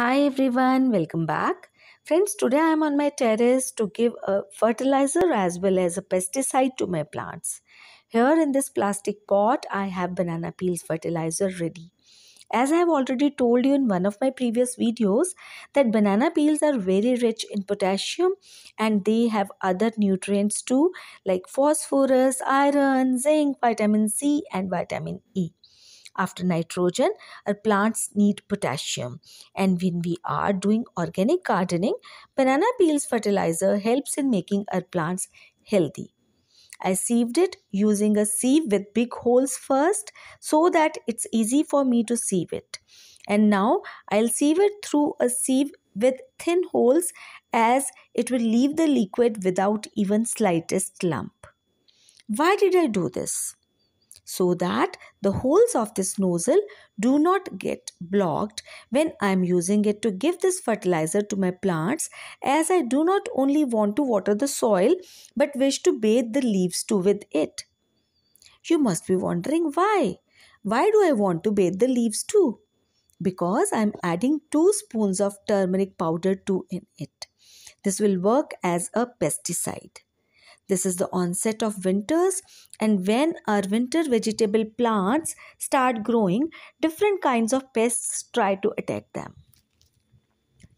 Hi everyone, welcome back. Friends, today I am on my terrace to give a fertilizer as well as a pesticide to my plants. Here in this plastic pot, I have banana peels fertilizer ready. As I have already told you in one of my previous videos that banana peels are very rich in potassium and they have other nutrients too like phosphorus, iron, zinc, vitamin C and vitamin E after nitrogen our plants need potassium and when we are doing organic gardening banana peels fertilizer helps in making our plants healthy I sieved it using a sieve with big holes first so that it's easy for me to sieve it. And now I'll sieve it through a sieve with thin holes as it will leave the liquid without even slightest lump. Why did I do this? so that the holes of this nozzle do not get blocked when I am using it to give this fertilizer to my plants as I do not only want to water the soil but wish to bathe the leaves too with it. You must be wondering why. Why do I want to bathe the leaves too? Because I am adding 2 spoons of turmeric powder too in it. This will work as a pesticide. This is the onset of winters and when our winter vegetable plants start growing, different kinds of pests try to attack them.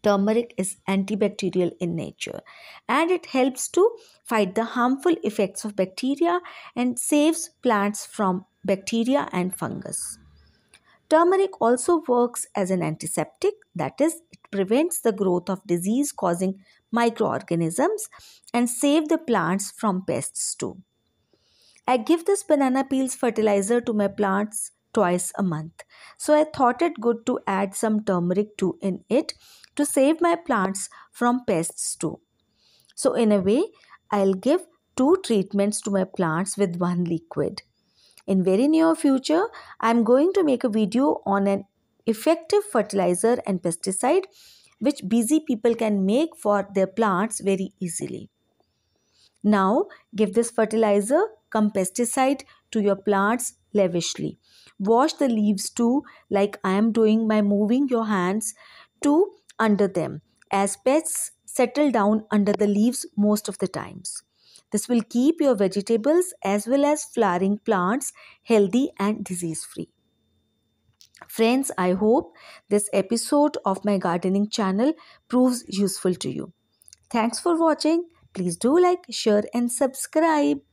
Turmeric is antibacterial in nature and it helps to fight the harmful effects of bacteria and saves plants from bacteria and fungus. Turmeric also works as an antiseptic, that is, it prevents the growth of disease causing microorganisms and save the plants from pests too. I give this banana peels fertilizer to my plants twice a month. So I thought it good to add some turmeric too in it to save my plants from pests too. So in a way, I'll give two treatments to my plants with one liquid. In very near future, I am going to make a video on an effective fertilizer and pesticide which busy people can make for their plants very easily. Now, give this fertilizer come pesticide to your plants lavishly. Wash the leaves too, like I am doing by moving your hands to under them, as pests settle down under the leaves most of the times. This will keep your vegetables as well as flowering plants healthy and disease free. Friends, I hope this episode of my gardening channel proves useful to you. Thanks for watching. Please do like, share, and subscribe.